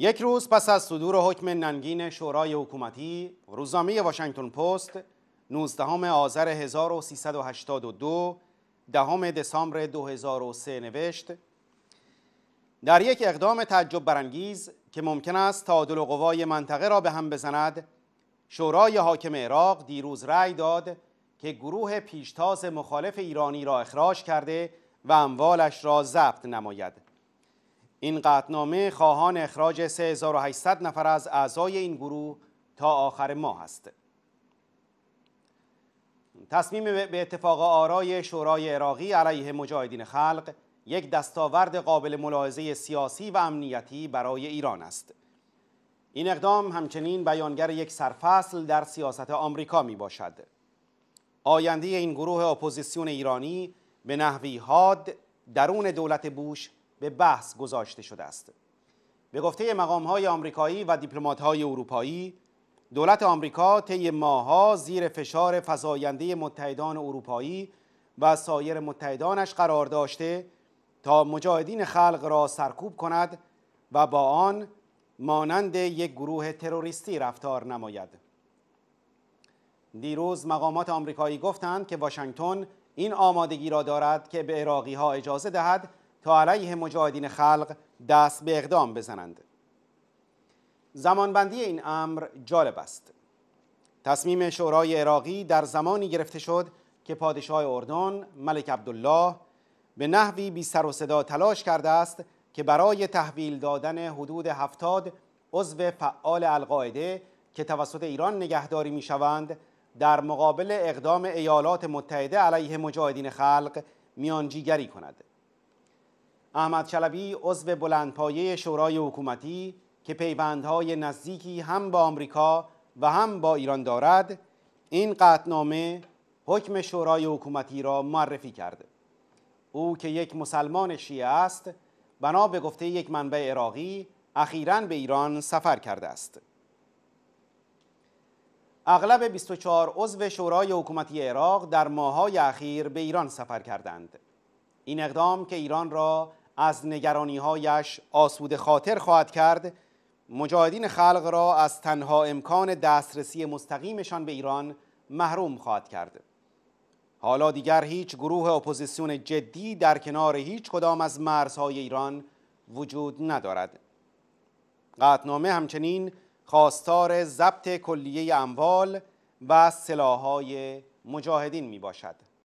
یک روز پس از صدور حکم ننگین شورای حکومتی روزنامه واشنگتن پست 19 آذر 1382 10 دسامبر 2003 نوشت در یک اقدام تعجب برانگیز که ممکن است تعادل قوای منطقه را به هم بزند شورای حاکم عراق دیروز رأی داد که گروه پیشتاز مخالف ایرانی را اخراج کرده و اموالش را ضبط نماید این قطنامه خواهان اخراج 3800 نفر از اعضای این گروه تا آخر ماه است تصمیم به اتفاق آرای شورای عراقی علیه مجاهدین خلق یک دستاورد قابل ملاحظه سیاسی و امنیتی برای ایران است این اقدام همچنین بیانگر یک سرفصل در سیاست آمریکا می باشد آینده این گروه اپوزیسیون ایرانی به نحوی هاد درون دولت بوش به بحث گذاشته شده است به گفته مقام های آمریکایی و دیپلمات های اروپایی دولت آمریکا طی ماهها زیر فشار فزاینده متحدان اروپایی و سایر متحدانش قرار داشته تا مجاهدین خلق را سرکوب کند و با آن مانند یک گروه تروریستی رفتار نماید دیروز مقامات آمریکایی گفتند که واشنگتن این آمادگی را دارد که به عراقی ها اجازه دهد تا علیه مجاهدین خلق دست به اقدام بزنند زمانبندی این امر جالب است تصمیم شورای عراقی در زمانی گرفته شد که پادشاه اردن ملک عبدالله به نحوی بی سر و صدا تلاش کرده است که برای تحویل دادن حدود هفتاد عضو فعال القاعده که توسط ایران نگهداری می شوند در مقابل اقدام ایالات متحده علیه مجاهدین خلق میانجیگری کند احمد چلبی عضو بلندپایه شورای حکومتی که پیوندهای نزدیکی هم با آمریکا و هم با ایران دارد این قطنامه حکم شورای حکومتی را معرفی کرده. او که یک مسلمان شیعه است بنا به گفته یک منبع عراقی اخیرا به ایران سفر کرده است اغلب 24 عضو شورای حکومتی عراق در ماهای اخیر به ایران سفر کردند این اقدام که ایران را از نگرانیهایش آسود خاطر خواهد کرد مجاهدین خلق را از تنها امکان دسترسی مستقیمشان به ایران محروم خواهد کرد حالا دیگر هیچ گروه اپوزیسیون جدی در کنار هیچ کدام از مرزهای ایران وجود ندارد قطنامه همچنین خواستار ضبط کلیه اموال و سلاحهای مجاهدین می باشد